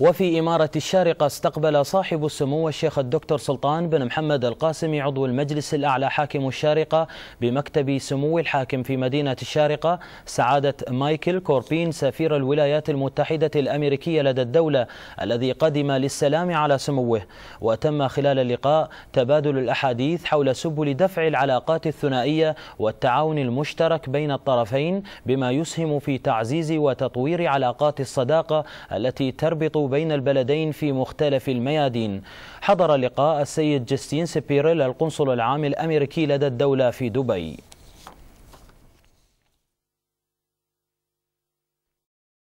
وفي إمارة الشارقة استقبل صاحب السمو الشيخ الدكتور سلطان بن محمد القاسمي عضو المجلس الأعلى حاكم الشارقة بمكتب سمو الحاكم في مدينة الشارقة سعادة مايكل كوربين سفير الولايات المتحدة الأمريكية لدى الدولة الذي قدم للسلام على سموه وتم خلال اللقاء تبادل الأحاديث حول سبل دفع العلاقات الثنائية والتعاون المشترك بين الطرفين بما يسهم في تعزيز وتطوير علاقات الصداقة التي تربط بين البلدين في مختلف الميادين حضر لقاء السيد جستين سبيريل القنصل العام الأمريكي لدى الدولة في دبي